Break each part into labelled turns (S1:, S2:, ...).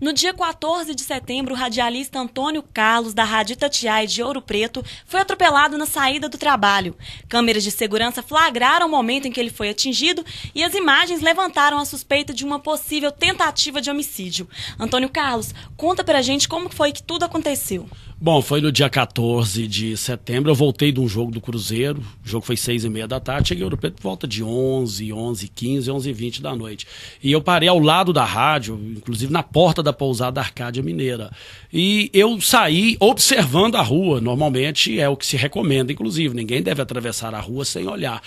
S1: No dia 14 de setembro, o radialista Antônio Carlos, da Rádio Itatiaia de Ouro Preto, foi atropelado na saída do trabalho. Câmeras de segurança flagraram o momento em que ele foi atingido e as imagens levantaram a suspeita de uma possível tentativa de homicídio. Antônio Carlos, conta pra gente como foi que tudo aconteceu.
S2: Bom, foi no dia 14 de setembro, eu voltei de um jogo do Cruzeiro, o jogo foi seis e meia da tarde, cheguei em Ouro Preto por volta de 11, 11, 15, 11 e 20 da noite. E eu parei ao lado da rádio, inclusive na porta da pousada Arcádia Mineira. E eu saí observando a rua, normalmente é o que se recomenda, inclusive, ninguém deve atravessar a rua sem olhar.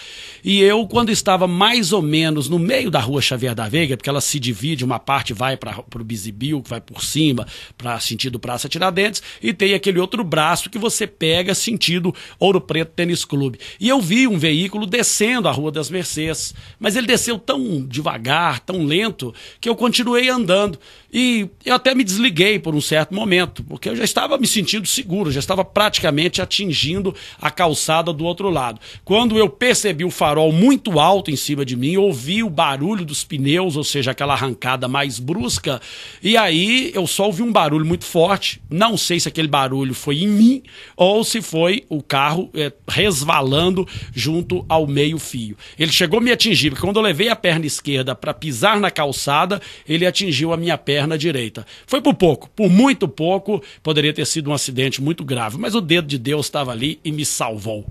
S2: E eu, quando estava mais ou menos no meio da rua Xavier da Veiga, porque ela se divide, uma parte vai para o Bizibil, que vai por cima, para sentido Praça Tiradentes, e tem aquele outro braço que você pega sentido Ouro Preto Tênis Clube. E eu vi um veículo descendo a Rua das Mercês, mas ele desceu tão devagar, tão lento, que eu continuei andando. E eu até me desliguei por um certo momento, porque eu já estava me sentindo seguro, já estava praticamente atingindo a calçada do outro lado. Quando eu percebi o farol muito alto em cima de mim, ouvi o barulho dos pneus, ou seja, aquela arrancada mais brusca, e aí eu só ouvi um barulho muito forte. Não sei se aquele barulho foi em mim ou se foi o carro é, resvalando junto ao meio-fio. Ele chegou a me atingir, porque quando eu levei a perna esquerda para pisar na calçada, ele atingiu a minha perna direita direita. Foi por pouco, por muito pouco, poderia ter sido um acidente muito grave, mas o dedo de Deus estava ali e me salvou.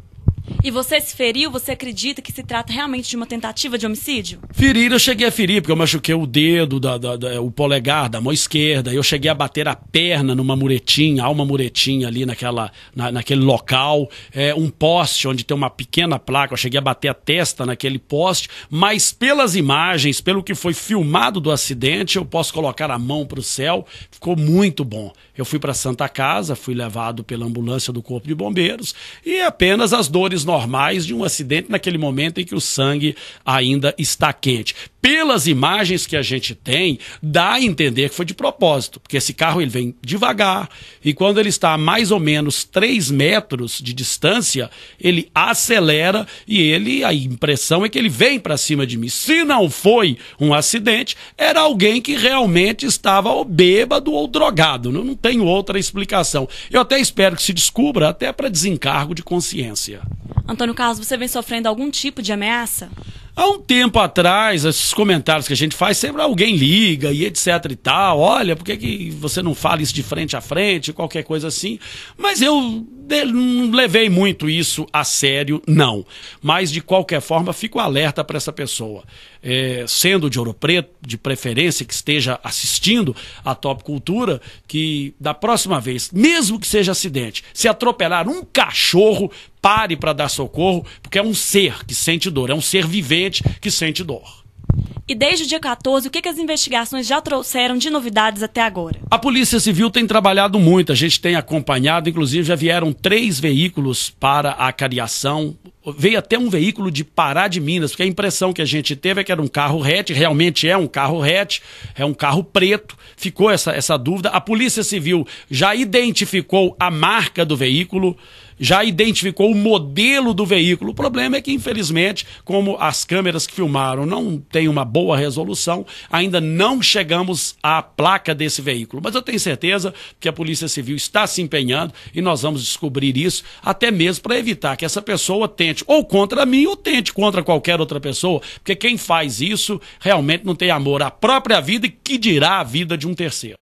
S1: E você se feriu? Você acredita que se trata realmente de uma tentativa de homicídio?
S2: Ferir, eu cheguei a ferir, porque eu machuquei o dedo, da, da, da, o polegar da mão esquerda. Eu cheguei a bater a perna numa muretinha, há uma muretinha ali naquela, na, naquele local. É, um poste onde tem uma pequena placa, eu cheguei a bater a testa naquele poste. Mas pelas imagens, pelo que foi filmado do acidente, eu posso colocar a mão para o céu. Ficou muito bom. Eu fui para Santa Casa, fui levado pela ambulância do Corpo de Bombeiros e apenas as dores normais de um acidente naquele momento em que o sangue ainda está quente. Pelas imagens que a gente tem, dá a entender que foi de propósito, porque esse carro ele vem devagar e quando ele está a mais ou menos 3 metros de distância, ele acelera e ele a impressão é que ele vem para cima de mim. Se não foi um acidente, era alguém que realmente estava ou bêbado ou drogado. Não, não tenho outra explicação. Eu até espero que se descubra até para desencargo de consciência.
S1: Antônio Carlos, você vem sofrendo algum tipo de ameaça?
S2: Há um tempo atrás, esses comentários que a gente faz, sempre alguém liga e etc e tal. Olha, por que, que você não fala isso de frente a frente, qualquer coisa assim? Mas eu não levei muito isso a sério, não. Mas, de qualquer forma, fico alerta para essa pessoa. É, sendo de Ouro Preto, de preferência que esteja assistindo a Top Cultura, que da próxima vez, mesmo que seja acidente, se atropelar um cachorro, pare para dar socorro, porque é um ser que sente dor, é um ser vivente que sente dor.
S1: E desde o dia 14, o que, que, as investigações já trouxeram de novidades até agora?
S2: A Polícia Civil tem trabalhado muito, a gente tem acompanhado, inclusive já vieram três veículos para a cariação. Veio até um veículo de Pará de Minas, porque a impressão que a gente teve é que era um carro hatch, realmente é um carro hatch, é um carro preto, ficou essa, essa dúvida. A Polícia Civil já identificou a marca do veículo, já identificou o modelo do veículo. O problema é que, infelizmente, como as câmeras que filmaram não têm uma boa resolução, ainda não chegamos à placa desse veículo. Mas eu tenho certeza que a Polícia Civil está se empenhando e nós vamos descobrir isso, até mesmo para evitar que essa pessoa tente ou contra mim ou tente contra qualquer outra pessoa, porque quem faz isso realmente não tem amor à própria vida e que dirá a vida de um terceiro.